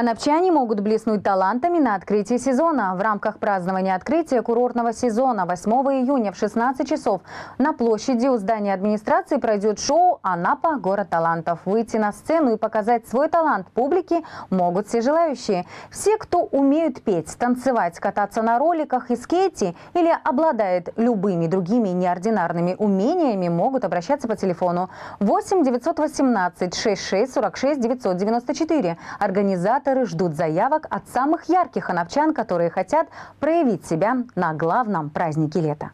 Анапчане могут блеснуть талантами на открытии сезона. В рамках празднования открытия курортного сезона 8 июня в 16 часов на площади у здания администрации пройдет шоу «Анапа. Город талантов». Выйти на сцену и показать свой талант публике могут все желающие. Все, кто умеют петь, танцевать, кататься на роликах и скейте или обладает любыми другими неординарными умениями, могут обращаться по телефону 8 918 66 46 994. Организатор организаторы ждут заявок от самых ярких хановчан, которые хотят проявить себя на главном празднике лета.